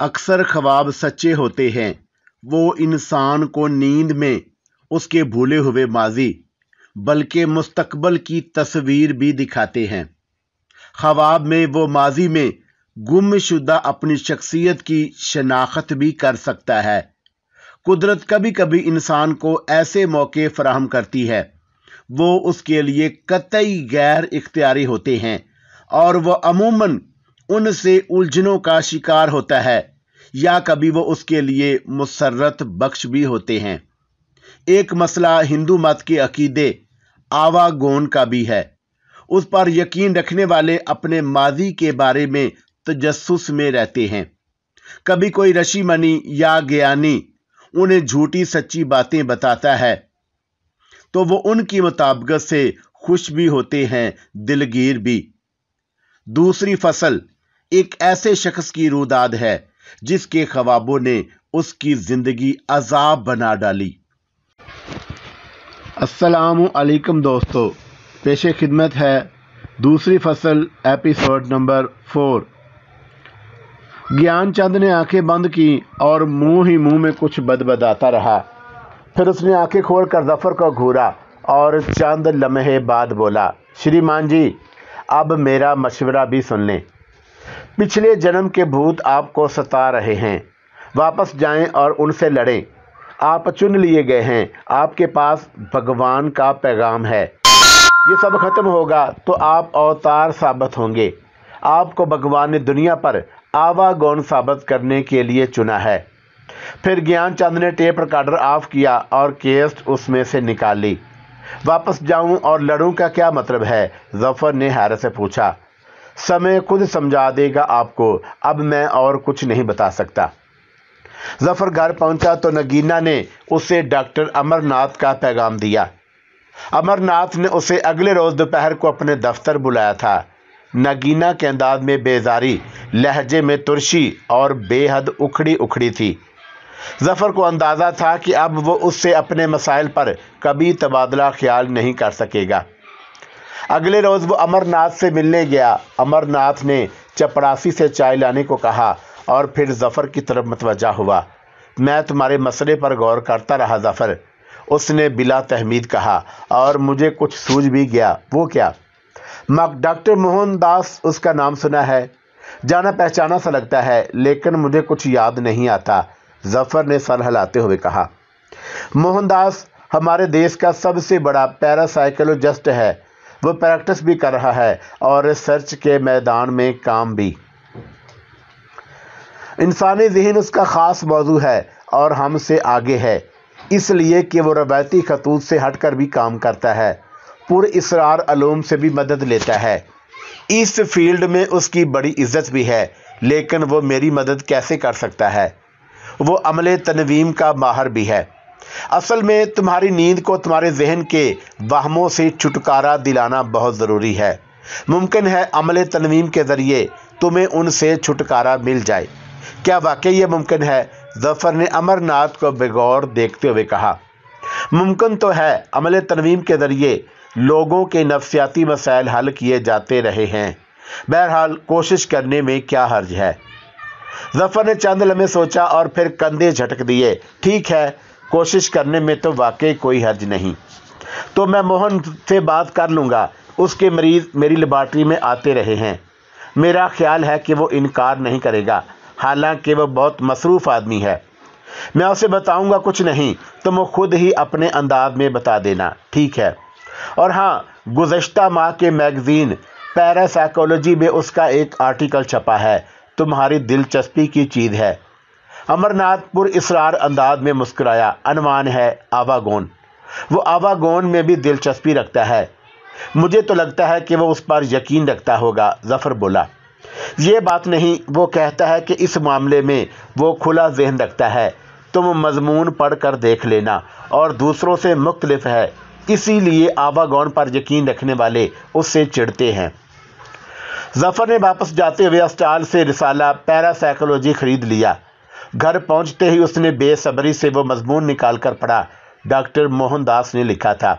अक्सर ख्वाब सच्चे होते हैं वो इंसान को नींद में उसके भूले हुए माजी बल्कि मुस्तकबल की तस्वीर भी दिखाते हैं ख्वाब में वो माजी में गुमशुदा अपनी शख्सियत की शनाख्त भी कर सकता है कुदरत कभी कभी इंसान को ऐसे मौके फराहम करती है वो उसके लिए कतई गैर इख्तियारी होते हैं और वह अमूमन उनसे उलझनों का शिकार होता है या कभी वो उसके लिए मुसरत बख्श भी होते हैं एक मसला हिंदू मत के अकीदे आवागोन का भी है उस पर यकीन रखने वाले अपने माजी के बारे में तजस्सुस में रहते हैं कभी कोई रशी मनी या ज्ञानी उन्हें झूठी सच्ची बातें बताता है तो वो उनकी मुताबकत से खुश भी होते हैं दिलगीर भी दूसरी फसल एक ऐसे शख्स की रुदाद है जिसके ख्वाबों ने उसकी ज़िंदगी अजाब बना डाली असलकम दोस्तों पेश खिदमत है दूसरी फसल एपिसोड नंबर फोर ज्ञान चंद ने आंखें बंद की और मुंह ही मुंह में कुछ बदबदाता रहा फिर उसने आंखें खोल कर जफर को घूरा और चंद लम्हे बाद बोला श्रीमान जी अब मेरा मशवरा भी सुन लें पिछले जन्म के भूत आपको सता रहे हैं वापस जाएं और उनसे लड़ें आप चुन लिए गए हैं आपके पास भगवान का पैगाम है ये सब खत्म होगा तो आप अवतार साबित होंगे आपको भगवान ने दुनिया पर आवागौन साबित करने के लिए चुना है फिर ज्ञान चंद ने टेप रिकॉर्डर ऑफ किया और केस्ट उसमें से निकाली वापस जाऊं और लड़ूं का क्या मतलब है जफर ने हैर से पूछा समय खुद समझा देगा आपको अब मैं और कुछ नहीं बता सकता जफर घर पहुंचा तो नगीना ने उसे डॉक्टर अमरनाथ का पैगाम दिया अमरनाथ ने उसे अगले रोज़ दोपहर को अपने दफ्तर बुलाया था नगीना के अंदाज में बेजारी लहजे में तुरशी और बेहद उखड़ी उखड़ी थी जफ़र को अंदाज़ा था कि अब वो उससे अपने मसाइल पर कभी तबादला ख्याल नहीं कर सकेगा अगले रोज वो अमरनाथ से मिलने गया अमरनाथ ने चपरासी से चाय लाने को कहा और फिर जफर की तरफ मतवजा हुआ मैं तुम्हारे मसले पर गौर करता रहा जफर उसने बिला तहमीद कहा और मुझे कुछ सूझ भी गया वो क्या मक डॉक्टर मोहनदास उसका नाम सुना है जाना पहचाना सा लगता है लेकिन मुझे कुछ याद नहीं आता जफर ने सर हिलाते हुए कहा मोहनदास हमारे देश का सबसे बड़ा पैरासाइकोलॉजिस्ट है वो प्रैक्टिस भी कर रहा है और रिसर्च के मैदान में काम भी इंसानी जहन उसका ख़ास मौजू है और हम से आगे है इसलिए कि वो रवायती खतूत से हट कर भी काम करता है पुर इसरार आलूम से भी मदद लेता है इस फील्ड में उसकी बड़ी इज्जत भी है लेकिन वो मेरी मदद कैसे कर सकता है वो अमले तनवीम का माहर भी है असल में तुम्हारी नींद को तुम्हारे जहन के वाहमों से छुटकारा दिलाना बहुत ज़रूरी है मुमकिन है अमले तनवीम के ज़रिए तुम्हें उनसे छुटकारा मिल जाए क्या वाकई ये मुमकिन है जफर ने अमरनाथ को बेगौर देखते हुए कहा मुमकिन तो है अमल तनवीम के ज़रिए लोगों के नफसियाती मसाइल हल किए जाते रहे हैं बहरहाल कोशिश करने में क्या हर्ज है जफर ने चंद लम्हे सोचा और फिर कंधे झटक दिए ठीक है कोशिश करने में तो वाकई कोई हर्ज नहीं तो मैं मोहन से बात कर लूँगा उसके मरीज़ मेरी लेबार्ट्री में आते रहे हैं मेरा ख्याल है कि वो इनकार नहीं करेगा हालांकि वह बहुत मसरूफ़ आदमी है मैं उसे बताऊंगा कुछ नहीं तो वो खुद ही अपने अंदाज में बता देना ठीक है और हाँ गुज्त माह के मैगज़ीन पैरासाइकोलॉजी में उसका एक आर्टिकल छपा है तुम्हारी दिलचस्पी की चीज़ है अमरनाथपुर इसरार अंदाज में मुस्कुराया अनुमान है आवागोन वो आवागोन में भी दिलचस्पी रखता है मुझे तो लगता है कि वो उस पर यकीन रखता होगा जफर बोला ये बात नहीं वो कहता है कि इस मामले में वो खुला जहन रखता है तुम मजमून पढ़ कर देख लेना और दूसरों से मुख्तलफ है इसीलिए आवागौन पर यकीन रखने वाले उससे चिढ़ते हैं जफर ने वापस जाते हुए अस्टाल से रिसाला पैरासाइकोलॉजी खरीद लिया घर पहुंचते ही उसने बेसब्री से वो मजमून निकाल कर पढ़ा डॉक्टर मोहनदास ने लिखा था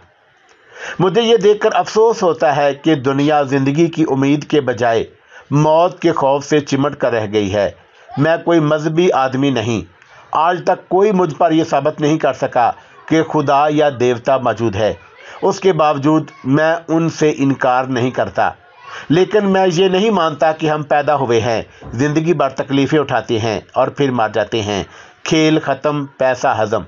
मुझे ये देखकर अफसोस होता है कि दुनिया ज़िंदगी की उम्मीद के बजाय मौत के खौफ से चिमट कर रह गई है मैं कोई मजहबी आदमी नहीं आज तक कोई मुझ पर यह साबित नहीं कर सका कि खुदा या देवता मौजूद है उसके बावजूद मैं उनसे इनकार नहीं करता लेकिन मैं ये नहीं मानता कि हम पैदा हुए हैं ज़िंदगी भर तकलीफ़ें उठाते हैं और फिर मार जाते हैं खेल ख़त्म पैसा हजम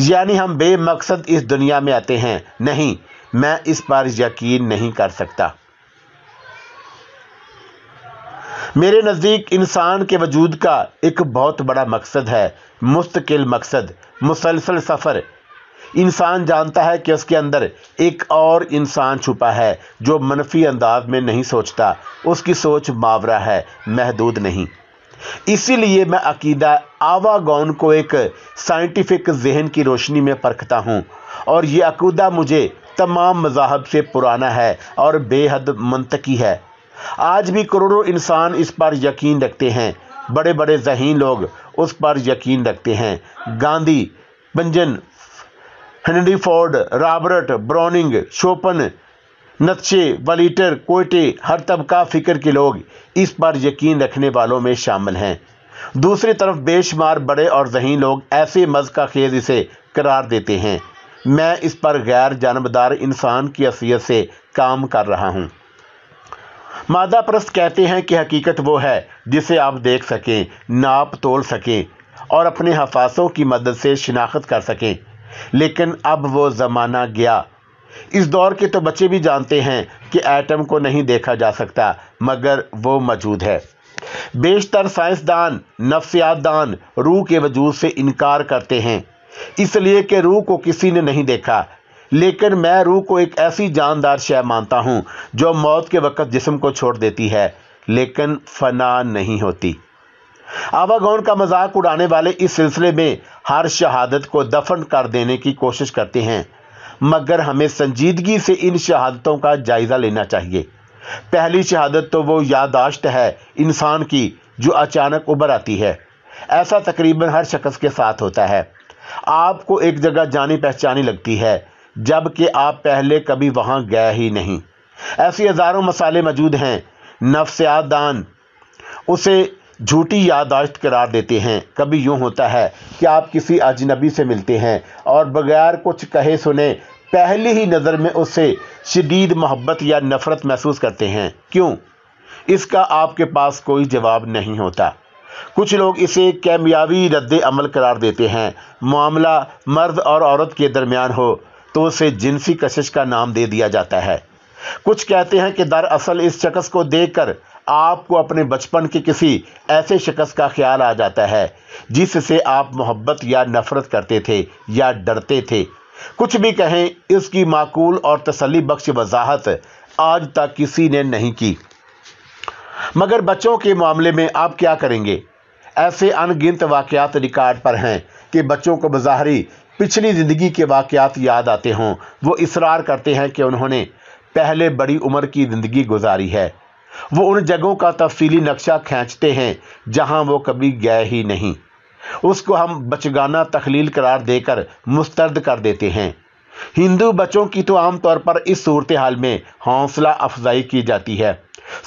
यानी हम बेमकसद इस दुनिया में आते हैं नहीं मैं इस पर यकीन नहीं कर सकता मेरे नज़दीक इंसान के वजूद का एक बहुत बड़ा मकसद है मुस्तकिल मकसद मुसलसल सफ़र इंसान जानता है कि उसके अंदर एक और इंसान छुपा है जो मनफी अंदाज में नहीं सोचता उसकी सोच मावरा है महदूद नहीं इसीलिए मैं अकीदा आवागौन को एक साइंटिफिक जहन की रोशनी में परखता हूँ और ये अकूदा मुझे तमाम मजाहब से पुराना है और बेहद मनतकी है आज भी करोड़ों इंसान इस पर यकीन रखते हैं बड़े बड़े जहीन लोग उस पर यकीन रखते हैं गांधी बंजन Henry Ford Robert Browning Schopenhauer नक्शे वलीटर कोयटे हर तबका फ़िक्र के लोग इस पर यकीन रखने वालों में शामिल हैं दूसरी तरफ बेशुमार बड़े और जहीन लोग ऐसे मज़ का खेज इसे करार देते हैं मैं इस पर गैर जानबदार इंसान की असीयत से काम कर रहा हूँ मादा परस्त कहते हैं कि हकीकत वो है जिसे आप देख सकें नाप तोल सकें और अपने हफासों की मदद से शिनाख्त कर सकें लेकिन अब वो ज़माना गया इस दौर के तो बच्चे भी जानते हैं कि एटम को नहीं देखा जा सकता मगर वो मौजूद है बेशतर साइंसदान नफ्सियातदान रूह के वजूद से इनकार करते हैं इसलिए कि रूह को किसी ने नहीं देखा लेकिन मैं रूह को एक ऐसी जानदार शय मानता हूँ जो मौत के वक़्त जिसम को छोड़ देती है लेकिन फना नहीं होती आवागौन का मजाक उड़ाने वाले इस सिलसिले में हर शहादत को दफन कर देने की कोशिश करते हैं मगर हमें संजीदगी से इन शहादतों का जायज़ा लेना चाहिए पहली शहादत तो वो यादाश्त है इंसान की जो अचानक उभर आती है ऐसा तकरीबन हर शख्स के साथ होता है आपको एक जगह जानी पहचानी लगती है जबकि आप पहले कभी वहां गए ही नहीं ऐसे हज़ारों मसाले मौजूद हैं नफ्सियात दान उसे झूठी यादाश्त करार देते हैं कभी यूँ होता है कि आप किसी अजनबी से मिलते हैं और बगैर कुछ कहे सुने पहली ही नज़र में उससे शदीद मोहब्बत या नफ़रत महसूस करते हैं क्यों इसका आपके पास कोई जवाब नहीं होता कुछ लोग इसे कैमयाबी रद्द अमल करार देते हैं मामला मर्द और औरत के दरमियान हो तो उसे जिनसी कशिश का नाम दे दिया जाता है कुछ कहते हैं कि दरअसल इस शख्स को देखकर आपको अपने बचपन के किसी ऐसे शख्स का ख्याल आ जाता है जिससे आप मोहब्बत या नफ़रत करते थे या डरते थे कुछ भी कहें इसकी माकूल और तसली बख्श वजाहत आज तक किसी ने नहीं की मगर बच्चों के मामले में आप क्या करेंगे ऐसे अनगिनत वाक़ात रिकॉर्ड पर हैं कि बच्चों को बज़ाहरी पिछली ज़िंदगी के वाक़ात याद आते हों वो इसरार करते हैं कि उन्होंने पहले बड़ी उम्र की ज़िंदगी गुजारी है वो उन जगहों का तफसीली नक्शा खींचते हैं जहां वो कभी गए ही नहीं उसको हम बचगाना तखलील करार देकर मुस्तरद कर देते हैं हिंदू बच्चों की तो आमतौर पर इस सूरत हाल में हौसला अफजाई की जाती है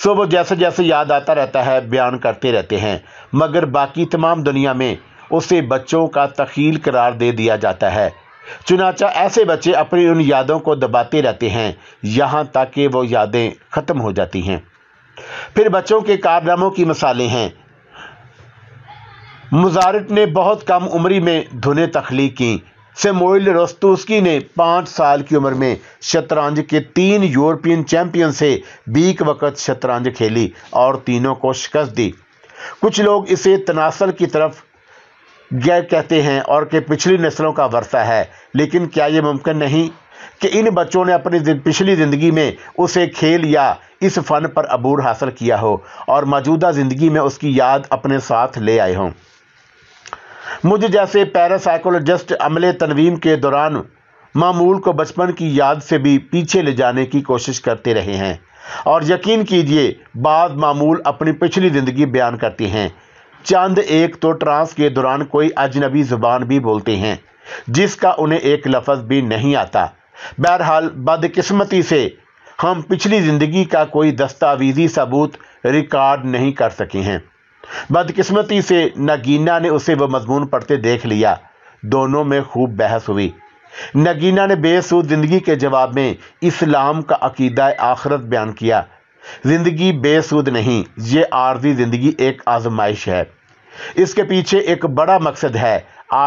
सो वो जैसे जैसे याद आता रहता है बयान करते रहते हैं मगर बाकी तमाम दुनिया में उसे बच्चों का तखील करार दे दिया जाता है चुनाचा ऐसे बच्चे अपनी उन यादों को दबाते रहते हैं यहाँ तक कि वो यादें ख़त्म हो जाती हैं फिर बच्चों के कारनामों की मिसालें हैं मुजारत ने बहुत कम उम्री में धुने तख्लीक की सेमोइल रोस्तूस्की ने पाँच साल की उम्र में शतरंज के तीन यूरोपियन चैंपियन से बीक वक़्त शतरंज खेली और तीनों को शिकस्त दी कुछ लोग इसे तनासल की तरफ गैर कहते हैं और के पिछली नस्लों का वर्षा है लेकिन क्या ये मुमकिन नहीं कि इन बच्चों ने अपनी पिछली ज़िंदगी में उसे खेल या इस फ़न पर अबूर हासिल किया हो और मौजूदा ज़िंदगी में उसकी याद अपने साथ ले आए हों मुझ जैसे पैरासाइकोलॉजिस्ट अमले तनवीम के दौरान मामूल को बचपन की याद से भी पीछे ले जाने की कोशिश करते रहे हैं और यकीन कीजिए बाद मामूल अपनी पिछली ज़िंदगी बयान करती हैं चंद एक तो ट्रांस के दौरान कोई अजनबी ज़ुबान भी बोलते हैं जिसका उन्हें एक लफ्ज़ भी नहीं आता बहरहाल बदकिस्मती से हम पिछली ज़िंदगी का कोई दस्तावेजी सबूत रिकॉर्ड नहीं कर सके हैं बदकिस्मती से नगीना ने उसे वह मजमून पढ़ते देख लिया दोनों में खूब बहस हुई नगीना ने बेसूद ज़िंदगी के जवाब में इस्लाम का अकीदा आखरत बयान किया ज़िंदगी बेसूद नहीं ये आर्जी ज़िंदगी एक आजमाइश है इसके पीछे एक बड़ा मकसद है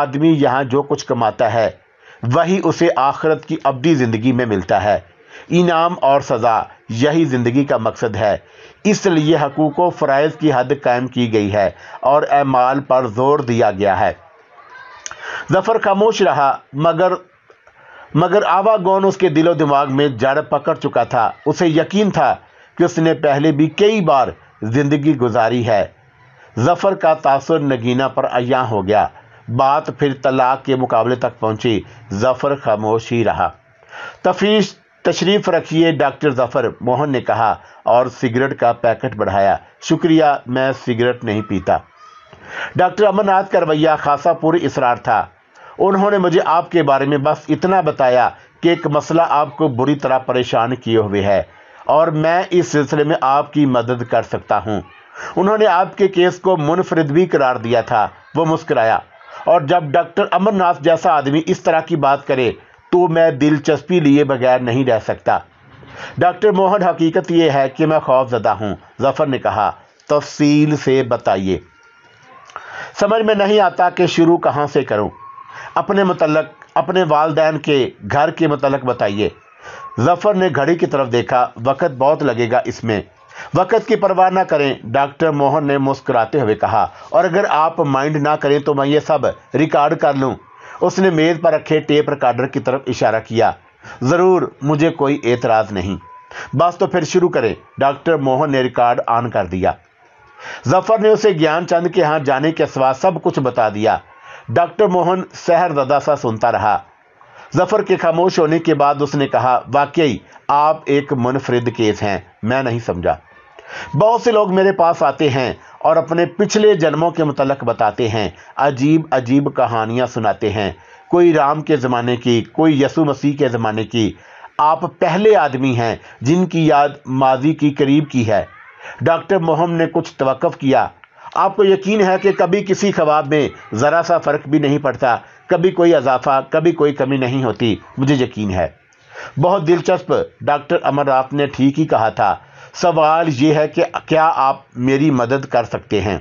आदमी यहाँ जो कुछ कमाता है वही उसे आखरत की अबदी ज़िंदगी में मिलता है इनाम और सज़ा यही ज़िंदगी का मकसद है इसलिए हकूक़ व फ़रज़ की हद कायम की गई है और अमाल पर जोर दिया गया है जफ़र खामोश रहा मगर मगर आवागौन उसके दिलो दिमाग में जड़ पकड़ चुका था उसे यकीन था कि उसने पहले भी कई बार ज़िंदगी गुजारी है जफ़र का तासर नगीना पर अया हो गया बात फिर तलाक के मुकाबले तक पहुंची जफ़र खामोश ही रहा तफीश तशरीफ़ रखिए डॉक्टर ज़फ़र मोहन ने कहा और सिगरेट का पैकेट बढ़ाया शुक्रिया मैं सिगरेट नहीं पीता डॉक्टर अमरनाथ का रवैया खासा पूरी इसरार था उन्होंने मुझे आपके बारे में बस इतना बताया कि एक मसला आपको बुरी तरह परेशान किए हुए है और मैं इस सिलसिले में आपकी मदद कर सकता हूँ उन्होंने आपके केस को मुनफरद भी करार दिया था वो मुस्कराया और जब डॉक्टर अमरनाथ जैसा आदमी इस तरह की बात करे तो मैं दिलचस्पी लिए बगैर नहीं रह सकता डॉक्टर मोहन हकीकत यह है कि मैं खौफजदा हूँ जफ़र ने कहा तफसील से बताइए समझ में नहीं आता कि शुरू कहाँ से करूँ अपने मतलब अपने वालदेन के घर के मतलब बताइए जफ़र ने घड़ी की तरफ देखा वक़्त बहुत लगेगा इसमें वक़्त की परवाह ना करें डॉक्टर मोहन ने मुस्कुराते हुए कहा और अगर आप माइंड ना करें तो मैं ये सब रिकॉर्ड कर लूँ उसने मेज पर रखे टेप रिकॉर्डर की तरफ इशारा किया जरूर मुझे कोई एतराज नहीं बस तो फिर शुरू करें डॉक्टर मोहन ने रिकॉर्ड ऑन कर दिया जफर ने उसे ज्ञानचंद के यहां जाने के सवा सब कुछ बता दिया डॉक्टर मोहन दादा सा सुनता रहा जफर के खामोश होने के बाद उसने कहा वाकई आप एक मुनफरिद केस हैं मैं नहीं समझा बहुत से लोग मेरे पास आते हैं और अपने पिछले जन्मों के मतलब बताते हैं अजीब अजीब कहानियाँ सुनाते हैं कोई राम के ज़माने की कोई यसु मसीह के ज़माने की आप पहले आदमी हैं जिनकी याद माजी की करीब की है डॉक्टर मोहम ने कुछ तवक़ किया आपको यकीन है कि कभी किसी ख्वाब में ज़रा सा फ़र्क भी नहीं पड़ता कभी कोई अजाफा कभी कोई कमी नहीं होती मुझे यकीन है बहुत दिलचस्प डॉक्टर अमर राव ने ठीक ही कहा था सवाल ये है कि क्या आप मेरी मदद कर सकते हैं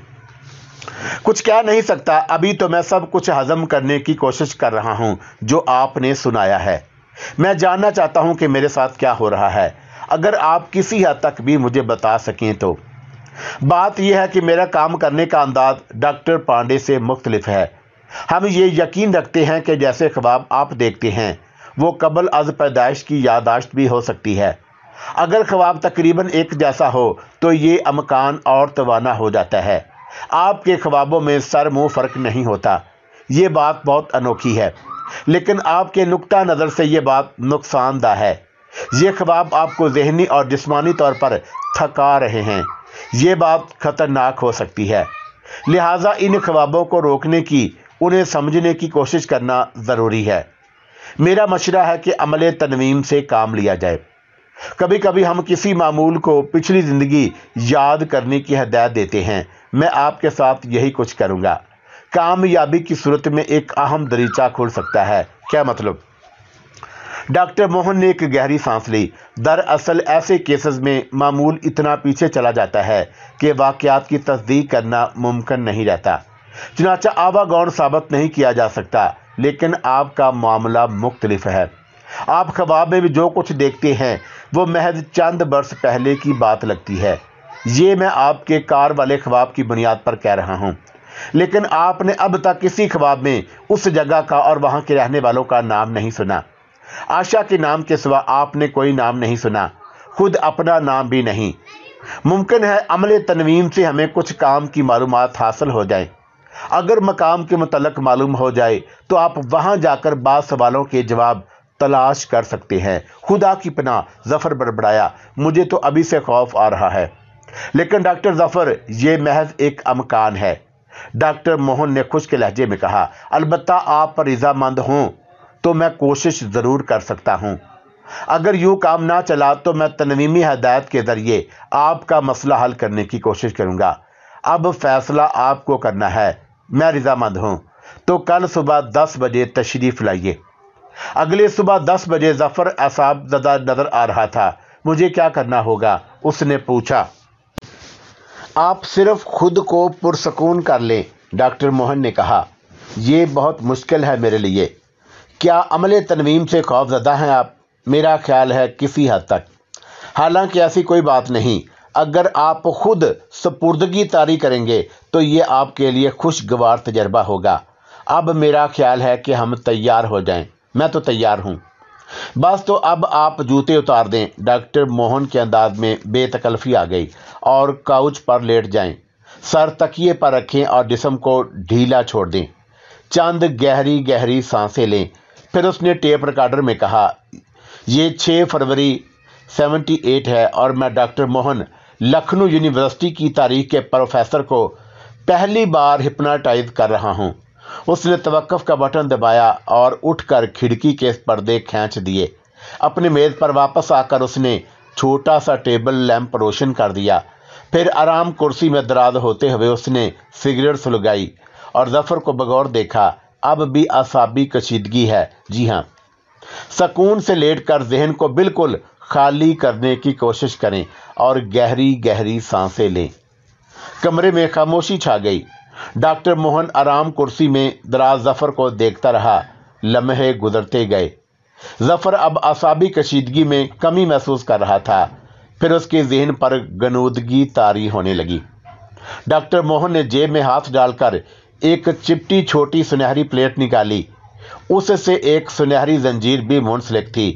कुछ कह नहीं सकता अभी तो मैं सब कुछ हजम करने की कोशिश कर रहा हूँ जो आपने सुनाया है मैं जानना चाहता हूँ कि मेरे साथ क्या हो रहा है अगर आप किसी हद तक भी मुझे बता सकें तो बात यह है कि मेरा काम करने का अंदाज डॉक्टर पांडे से मुख्तलिफ है हम ये यकीन रखते हैं कि जैसे ख्वाब आप देखते हैं वो कबल अज पैदाइश की यादाश्त भी हो सकती है अगर ख्वाब तकरीबन एक जैसा हो तो ये अमकान और तवाना हो जाता है आपके ख्वाबों में सर मुंह फ़र्क नहीं होता ये बात बहुत अनोखी है लेकिन आपके नुकता नज़र से ये बात नुकसानदा है ये ख्वाब आपको जहनी और जिसमानी तौर पर थका रहे हैं ये बात ख़तरनाक हो सकती है लिहाजा इन ख्वाबों को रोकने की उन्हें समझने की कोशिश करना ज़रूरी है मेरा मशरा है कि अमले तनवीम से काम लिया जाए कभी कभी हम किसी मामूल को पिछली ज़िंदगी याद करने की हदायत देते हैं मैं आपके साथ यही कुछ करूँगा कामयाबी की सूरत में एक अहम दरीचा खुल सकता है क्या मतलब डॉक्टर मोहन ने एक गहरी सांस ली दरअसल ऐसे केसेस में मामूल इतना पीछे चला जाता है कि वाकयात की तस्दीक करना मुमकिन नहीं रहता चुनाचा आवागौन साबित नहीं किया जा सकता लेकिन आपका मामला मुख्तलिफ है आप खबाब में भी जो कुछ देखते हैं वो महज चंद बरस पहले की बात लगती है ये मैं आपके कार वाले ख्वाब की बुनियाद पर कह रहा हूँ लेकिन आपने अब तक किसी ख्वाब में उस जगह का और वहाँ के रहने वालों का नाम नहीं सुना आशा के नाम के सिवा आपने कोई नाम नहीं सुना खुद अपना नाम भी नहीं मुमकिन है अमले तनवीम से हमें कुछ काम की मालूम हासिल हो जाए अगर मकाम के मतलब मालूम हो जाए तो आप वहाँ जाकर बाद सवालों के जवाब तलाश कर सकते हैं खुदा की पना जफ़र बड़बड़ाया मुझे तो अभी से खौफ आ रहा है लेकिन डॉक्टर जफ़र ये महज एक अमकान है डॉक्टर मोहन ने खुश के लहजे में कहा अलबत् आप पर रजामंद हों तो मैं कोशिश ज़रूर कर सकता हूँ अगर यूँ काम ना चला तो मैं तनवीमी हदायत के ज़रिए आपका मसला हल करने की कोशिश करूँगा अब फैसला आपको करना है मैं रजामंद हूँ तो कल सुबह दस बजे तशरीफ़ लाइए अगले सुबह दस बजे जफर असाब दादा नज़र आ रहा था मुझे क्या करना होगा उसने पूछा आप सिर्फ खुद को पुरसकून कर लें डॉक्टर मोहन ने कहा यह बहुत मुश्किल है मेरे लिए क्या अमल तनवीम से खौफजदा हैं आप मेरा ख्याल है किसी हद तक हालांकि ऐसी कोई बात नहीं अगर आप खुद सपुर्दगी तारी करेंगे तो ये आपके लिए खुशगवार तजर्बा होगा अब मेरा ख्याल है कि हम तैयार हो जाएं मैं तो तैयार हूँ बस तो अब आप जूते उतार दें डॉक्टर मोहन के अंदाज में बेतकल्फी आ गई और काउच पर लेट जाएं सर तकिए पर रखें और जिसम को ढीला छोड़ दें चंद गहरी गहरी सांसें लें फिर उसने टेप रिकॉर्डर में कहा ये 6 फरवरी 78 है और मैं डॉक्टर मोहन लखनऊ यूनिवर्सिटी की तारीख के प्रोफेसर को पहली बार हिप्नाटाइज कर रहा हूँ उसने तवक्फ का बटन दबाया और उठकर खिड़की के पर्दे खींच दिए अपने मेज़ पर वापस आकर उसने छोटा सा टेबल लैंप रोशन कर दिया फिर आराम कुर्सी में दराज होते हुए उसने सिगरेट सुलगाई और जफर को बगौर देखा अब भी असाबी कशीदगी है जी हाँ सकून से लेट कर जहन को बिल्कुल खाली करने की कोशिश करें और गहरी गहरी सांसें लें कमरे में खामोशी छा गई डॉक्टर मोहन आराम कुर्सी में दराज जफर को देखता रहा लम्हे गुजरते गए जफर अब असाबी कशीदगी में कमी महसूस कर रहा था फिर उसके जहन पर गनूदगी तारी होने लगी डॉक्टर मोहन ने जेब में हाथ डालकर एक चिपटी छोटी सुनहरी प्लेट निकाली उससे एक सुनहरी जंजीर भी मुंसलिक थी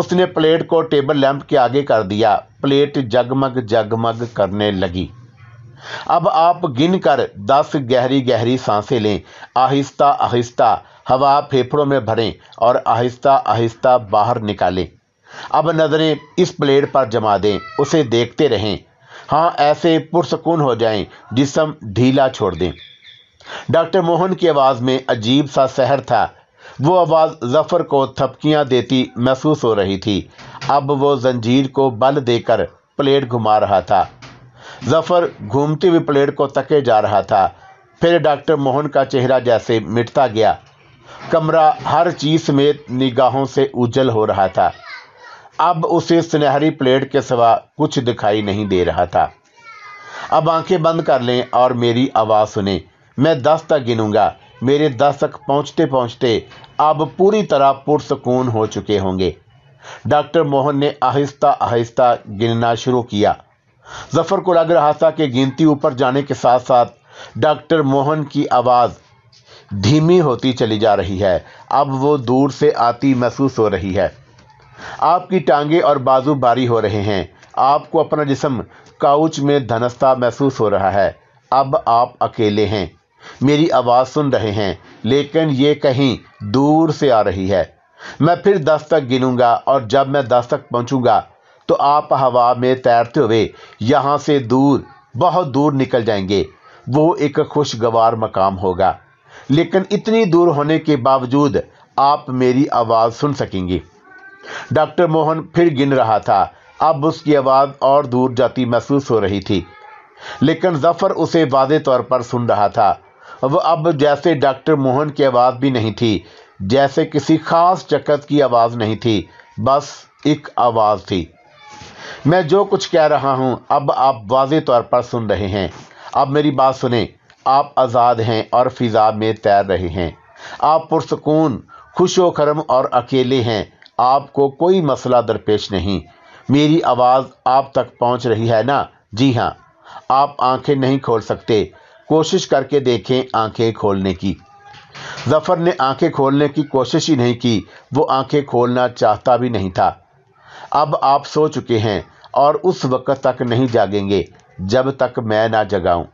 उसने प्लेट को टेबल लैंप के आगे कर दिया प्लेट जगमग जगमग करने लगी अब आप गिन कर दस गहरी गहरी सांसें लें आहिस्ता आहिस्ता हवा फेफड़ों में भरें और आहिस्ता आहिस्ता बाहर निकालें अब नज़रें इस प्लेट पर जमा दें उसे देखते रहें हाँ ऐसे पुरसकून हो जाएं जिसम ढीला छोड़ दें डॉक्टर मोहन की आवाज़ में अजीब सा सहर था वो आवाज़ जफ़र को थपकियाँ देती महसूस हो रही थी अब वो जंजीर को बल देकर प्लेट घुमा रहा था जफर घूमती हुई प्लेट को तके जा रहा था फिर डॉक्टर मोहन का चेहरा जैसे मिटता गया कमरा हर चीज समेत निगाहों से उज्जल हो रहा था अब उसे सुनहरी प्लेट के सिवा कुछ दिखाई नहीं दे रहा था अब आंखें बंद कर लें और मेरी आवाज़ सुने मैं दस तक गिनूंगा मेरे दस तक पहुंचते पहुंचते अब पूरी तरह पुरसकून हो चुके होंगे डॉक्टर मोहन ने आहिस्ता आहिस्ता गिनना शुरू किया जफर को लग रहा था कि गिनती ऊपर जाने के साथ साथ डॉक्टर मोहन की आवाज़ धीमी होती चली जा रही है अब वो दूर से आती महसूस हो रही है आपकी टांगे और बाजू भारी हो रहे हैं आपको अपना जिसम काउच में धनस्ता महसूस हो रहा है अब आप अकेले हैं मेरी आवाज़ सुन रहे हैं लेकिन ये कहीं दूर से आ रही है मैं फिर दस तक गिनूंगा और जब मैं दस तक पहुंचूंगा तो आप हवा में तैरते हुए यहाँ से दूर बहुत दूर निकल जाएंगे वो एक खुशगवार मकाम होगा लेकिन इतनी दूर होने के बावजूद आप मेरी आवाज़ सुन सकेंगे डॉक्टर मोहन फिर गिन रहा था अब उसकी आवाज़ और दूर जाती महसूस हो रही थी लेकिन जफ़र उसे वादे तौर पर सुन रहा था वह अब जैसे डॉक्टर मोहन की आवाज़ भी नहीं थी जैसे किसी खास चकत की आवाज़ नहीं थी बस एक आवाज़ थी मैं जो कुछ कह रहा हूँ अब आप वाज तौर पर सुन रहे हैं अब मेरी बात सुने आप आज़ाद हैं और फिजा में तैर रहे हैं आप पुरसकून खुश करम और अकेले हैं आपको कोई मसला दरपेश नहीं मेरी आवाज़ आप तक पहुंच रही है ना जी हाँ आप आंखें नहीं खोल सकते कोशिश करके देखें आंखें खोलने की जफ़र ने आंखें खोलने की कोशिश ही नहीं की वो आंखें खोलना चाहता भी नहीं था अब आप सो चुके हैं और उस वक़्त तक नहीं जागेंगे जब तक मैं ना जगाऊं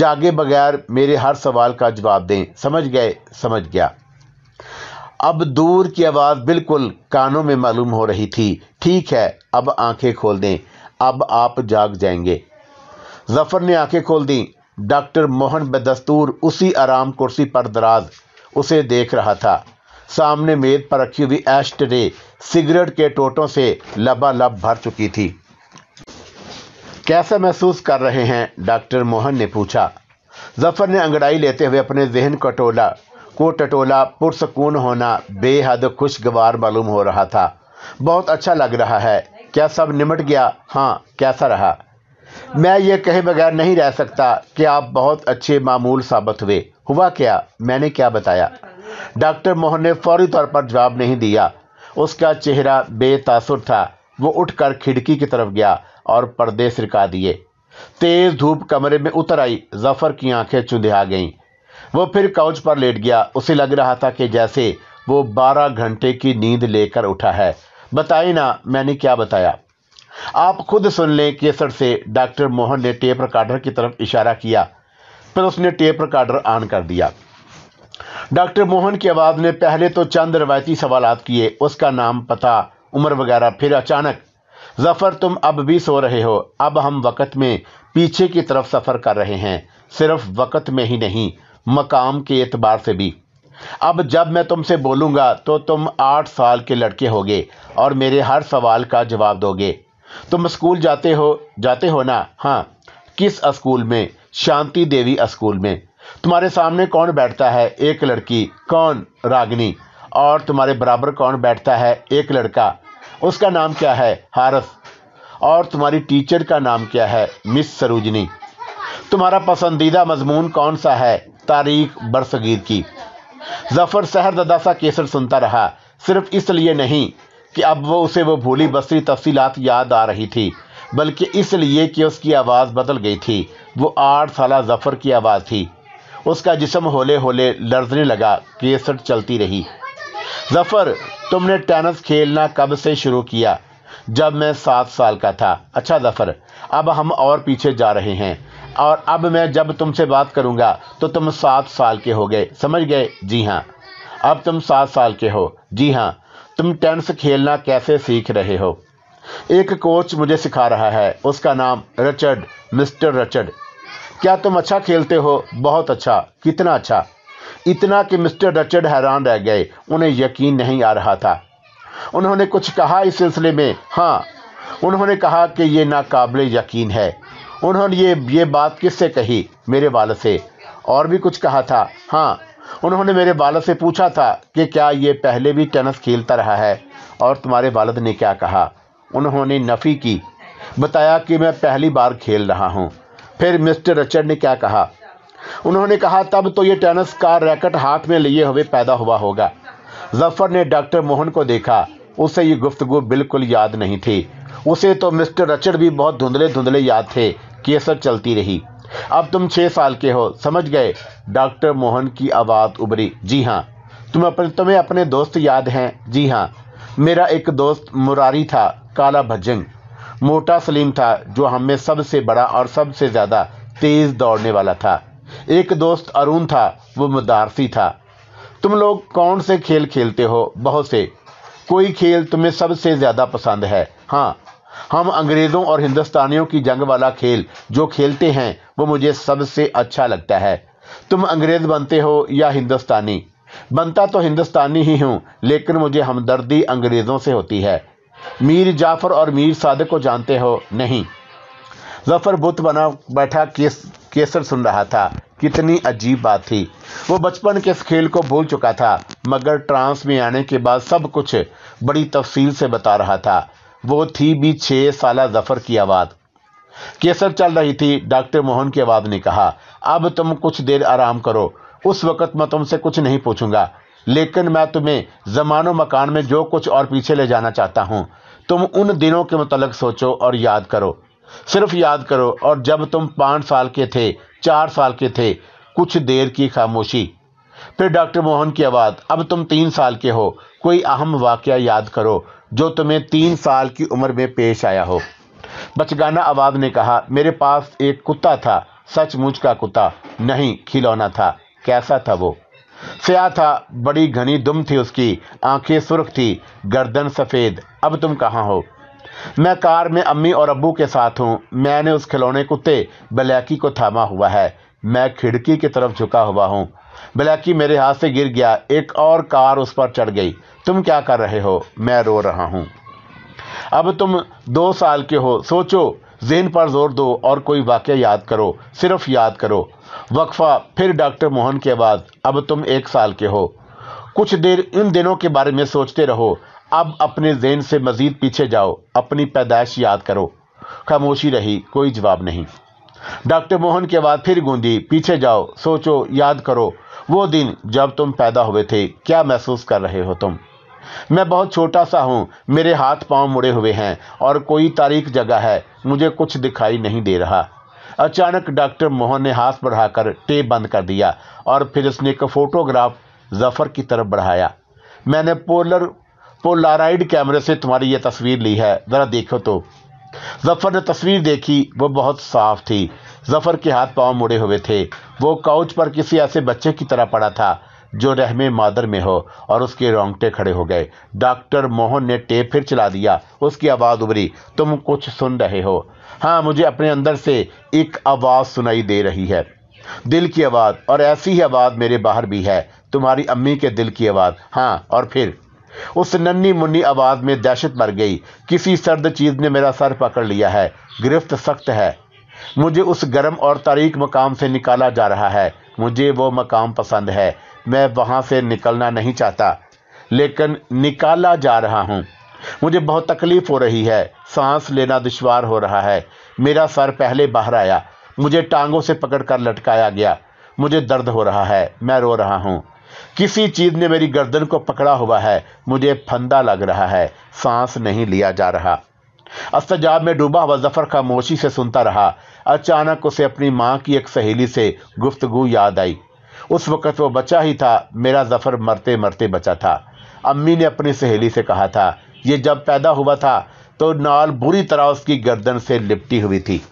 जागे बगैर मेरे हर सवाल का जवाब दें समझ गए समझ गया अब दूर की आवाज़ बिल्कुल कानों में मालूम हो रही थी ठीक है अब आंखें खोल दें अब आप जाग जाएंगे जफ़र ने आंखें खोल दी डॉक्टर मोहन बदस्तूर उसी आराम कुर्सी पर दराज उसे देख रहा था सामने मेज पर रखी हुई एश ट्रे सिगरेट के टोटों से लबालब भर चुकी थी कैसा महसूस कर रहे हैं डॉक्टर मोहन ने पूछा जफर ने अंगड़ाई लेते हुए अपने जहन को टोला को टटोला पुरसकून होना बेहद खुशगवार मालूम हो रहा था बहुत अच्छा लग रहा है क्या सब निमट गया हाँ कैसा रहा मैं ये कहे बगैर नहीं रह सकता कि आप बहुत अच्छे मामूल साबित हुए हुआ क्या मैंने क्या बताया डॉक्टर मोहन ने फौरी तौर पर जवाब नहीं दिया उसका चेहरा बेतासुर था वो उठकर खिड़की की तरफ गया और पर्दे सिरका दिए तेज धूप कमरे में उतर आई जफर की आंखें चुंधिया गईं वो फिर काउच पर लेट गया उसे लग रहा था कि जैसे वो बारह घंटे की नींद लेकर उठा है बताए ना मैंने क्या बताया आप खुद सुन लें केसर से डॉक्टर मोहन ने टेप रिकॉर्डर की तरफ इशारा किया फिर उसने टेप रिकॉर्डर ऑन कर दिया डॉक्टर मोहन की आवाज़ ने पहले तो चंद रवायती सवाल किए उसका नाम पता उम्र वगैरह फिर अचानक जफ़र तुम अब भी सो रहे हो अब हम वक़्त में पीछे की तरफ सफ़र कर रहे हैं सिर्फ वक़्त में ही नहीं मकाम के एतबार से भी अब जब मैं तुमसे बोलूँगा तो तुम आठ साल के लड़के होगे और मेरे हर सवाल का जवाब दोगे तुम स्कूल जाते हो जाते हो ना हाँ किस स्कूल में शांति देवी स्कूल में तुम्हारे सामने कौन बैठता है एक लड़की कौन रागनी और तुम्हारे बराबर कौन बैठता है एक लड़का उसका नाम क्या है हारस और तुम्हारी टीचर का नाम क्या है मिस सरोजनी तुम्हारा पसंदीदा मजमून कौन सा है तारीख बरसगीर की जफर ददा सा केसर सुनता रहा सिर्फ इसलिए नहीं कि अब वो उसे वो भूली बसरी तफसीलात याद आ रही थी बल्कि इसलिए कि उसकी आवाज़ बदल गई थी वो आठ साल जफर की आवाज़ थी उसका जिसम होले होले लर्जने लगा केसट चलती रही जफ़र तुमने टेनिस खेलना कब से शुरू किया जब मैं सात साल का था अच्छा जफ़र अब हम और पीछे जा रहे हैं और अब मैं जब तुमसे बात करूंगा तो तुम सात साल के हो गए समझ गए जी हाँ अब तुम सात साल के हो जी हाँ तुम टेनिस खेलना कैसे सीख रहे हो एक कोच मुझे सिखा रहा है उसका नाम रचर्ड मिस्टर रचर्ड क्या तुम अच्छा खेलते हो बहुत अच्छा कितना अच्छा इतना कि मिस्टर रचर्ड हैरान रह गए उन्हें यकीन नहीं आ रहा था उन्होंने कुछ कहा इस सिलसिले में हाँ उन्होंने कहा कि ये नाकबिल यकीन है उन्होंने ये ये बात किससे कही मेरे वाल से और भी कुछ कहा था हाँ उन्होंने मेरे वालद से पूछा था कि क्या ये पहले भी टेनिस खेलता रहा है और तुम्हारे वालद ने क्या कहा उन्होंने नफ़ी की बताया कि मैं पहली बार खेल रहा हूँ फिर मिस्टर रिचर्ड ने क्या कहा उन्होंने कहा तब तो ये टेनिस का रैकेट हाथ में लिए हुए पैदा हुआ होगा जफर ने डॉक्टर मोहन को देखा उसे ये गुफ्तगु बिल्कुल याद नहीं थी उसे तो मिस्टर रचर भी बहुत धुंधले धुंधले याद थे केसर चलती रही अब तुम छह साल के हो समझ गए डॉक्टर मोहन की आवाज़ उभरी जी हाँ तुम अपने तुम्हें अपने दोस्त याद हैं जी हाँ मेरा एक दोस्त मुरारी था काला भजंग मोटा सलीम था जो हम में सबसे बड़ा और सबसे ज़्यादा तेज़ दौड़ने वाला था एक दोस्त अरुण था वो मुदारसी था तुम लोग कौन से खेल खेलते हो बहुत से कोई खेल तुम्हें सबसे ज़्यादा पसंद है हाँ हम अंग्रेज़ों और हिंदुस्तानियों की जंग वाला खेल जो खेलते हैं वो मुझे सबसे अच्छा लगता है तुम अंग्रेज़ बनते हो या हिंदुस्तानी बनता तो हिंदुस्तानी ही हूँ लेकिन मुझे हमदर्दी अंग्रेज़ों से होती है मीर जाफ़र और मीर सादक को जानते हो नहीं जफ़र बुत बना बैठा केस केसर सुन रहा था कितनी अजीब बात थी वो बचपन के इस खेल को भूल चुका था मगर ट्रांस में आने के बाद सब कुछ बड़ी तफसील से बता रहा था वो थी भी छः साल जफ़र की आवाज़ केसर चल रही थी डॉक्टर मोहन की आवाज़ ने कहा अब तुम कुछ देर आराम करो उस वक़्त मैं तुमसे कुछ नहीं पूछूंगा लेकिन मैं तुम्हें ज़मानो मकान में जो कुछ और पीछे ले जाना चाहता हूँ तुम उन दिनों के मतलब सोचो और याद करो सिर्फ याद करो और जब तुम पाँच साल के थे चार साल के थे कुछ देर की खामोशी फिर डॉक्टर मोहन की आवाज़ अब तुम तीन साल के हो कोई अहम वाक्य याद करो जो तुम्हें तीन साल की उम्र में पेश आया हो बचगाना आवाज़ ने कहा मेरे पास एक कुत्ता था सचमुच का कुत्ता नहीं खिलौना था कैसा था वो स्या था बड़ी घनी दुम थी उसकी आंखें सुर्ख थी गर्दन सफ़ेद अब तुम कहाँ हो मैं कार में अम्मी और अब्बू के साथ हूँ मैंने उस खिलौने कुत्ते ब्लैकी को थामा हुआ है मैं खिड़की की तरफ झुका हुआ हूँ ब्लैकी मेरे हाथ से गिर गया एक और कार उस पर चढ़ गई तुम क्या कर रहे हो मैं रो रहा हूँ अब तुम दो साल के हो सोचो जहन पर जोर दो और कोई वाक्य याद करो सिर्फ याद करो वक्फा फिर डॉक्टर मोहन के बाद अब तुम एक साल के हो कुछ देर इन दिनों के बारे में सोचते रहो अब अपने जेन से मज़ीद पीछे जाओ अपनी पैदाइश याद करो खामोशी रही कोई जवाब नहीं डॉक्टर मोहन के बाद फिर गूंदी पीछे जाओ सोचो याद करो वो दिन जब तुम पैदा हुए थे क्या महसूस कर रहे हो तुम मैं बहुत छोटा सा हूँ मेरे हाथ पांव मुड़े हुए हैं और कोई तारीख जगह है मुझे कुछ दिखाई नहीं दे रहा अचानक डॉक्टर मोहन ने हाथ बढ़ाकर टेप बंद कर दिया और फिर उसने एक फोटोग्राफ जफर की तरफ बढ़ाया मैंने पोलर पोलाराइड कैमरे से तुम्हारी यह तस्वीर ली है ज़रा देखो तो जफर ने तस्वीर देखी वो बहुत साफ थी जफर के हाथ पांव मुड़े हुए थे वो काउच पर किसी ऐसे बच्चे की तरह पड़ा था जो रहमे मादर में हो और उसके रोंगटे खड़े हो गए डॉक्टर मोहन ने टेप फिर चला दिया उसकी आवाज़ उभरी तुम कुछ सुन रहे हो हाँ मुझे अपने अंदर से एक आवाज़ सुनाई दे रही है दिल की आवाज़ और ऐसी ही आवाज़ मेरे बाहर भी है तुम्हारी अम्मी के दिल की आवाज़ हाँ और फिर उस नन्नी मुन्नी आवाज़ में दहशत मर गई किसी सर्द चीज़ ने मेरा सर पकड़ लिया है गिरफ्त सख्त है मुझे उस गर्म और तारीख मकाम से निकाला जा रहा है मुझे वो मकाम पसंद है मैं वहाँ से निकलना नहीं चाहता लेकिन निकाला जा रहा हूँ मुझे बहुत तकलीफ़ हो रही है सांस लेना दुशवार हो रहा है मेरा सर पहले बाहर आया मुझे टांगों से पकड़कर लटकाया गया मुझे दर्द हो रहा है मैं रो रहा हूँ किसी चीज़ ने मेरी गर्दन को पकड़ा हुआ है मुझे फंदा लग रहा है सांस नहीं लिया जा रहा अस्तजाब में डूबा हुआ जफर खामोशी से सुनता रहा अचानक उसे अपनी माँ की एक सहेली से गुफ्तगु याद आई उस वक़्त वो बचा ही था मेरा जफर मरते मरते बचा था अम्मी ने अपनी सहेली से कहा था ये जब पैदा हुआ था तो नाल बुरी तरह उसकी गर्दन से लिपटी हुई थी